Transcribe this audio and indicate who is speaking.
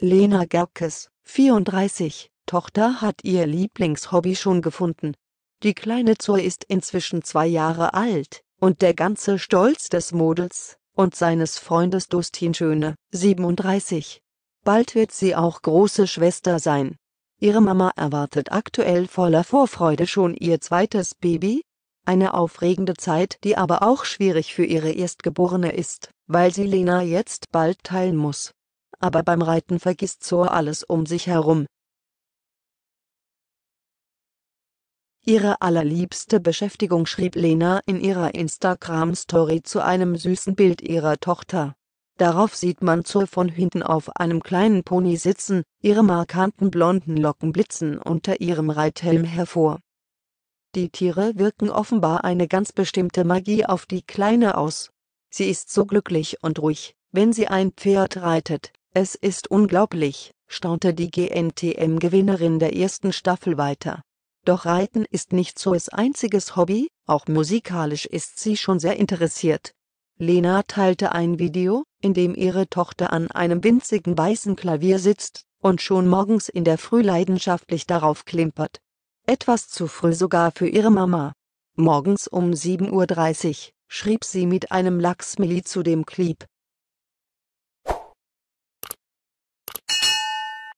Speaker 1: Lena Gerkes, 34, Tochter hat ihr Lieblingshobby schon gefunden. Die kleine Zoe ist inzwischen zwei Jahre alt, und der ganze Stolz des Models und seines Freundes Dustin Schöne, 37. Bald wird sie auch große Schwester sein. Ihre Mama erwartet aktuell voller Vorfreude schon ihr zweites Baby. Eine aufregende Zeit, die aber auch schwierig für ihre Erstgeborene ist, weil
Speaker 2: sie Lena jetzt bald teilen muss aber beim Reiten vergisst Zor alles um sich herum. Ihre allerliebste Beschäftigung schrieb Lena in ihrer Instagram-Story zu einem süßen Bild ihrer
Speaker 1: Tochter. Darauf sieht man Zoe von hinten auf einem kleinen Pony sitzen, ihre markanten blonden Locken blitzen unter ihrem Reithelm hervor. Die Tiere wirken offenbar eine ganz bestimmte Magie auf die Kleine aus. Sie ist so glücklich und ruhig, wenn sie ein Pferd reitet. Es ist unglaublich, staunte die GNTM-Gewinnerin der ersten Staffel weiter. Doch Reiten ist nicht Zoes einziges Hobby, auch musikalisch ist sie schon sehr interessiert. Lena teilte ein Video, in dem ihre Tochter an einem winzigen weißen Klavier sitzt und schon morgens in der Früh leidenschaftlich darauf klimpert. Etwas zu früh sogar für ihre Mama.
Speaker 2: Morgens um 7.30 Uhr, schrieb sie mit einem Lachsmilli zu dem Clip,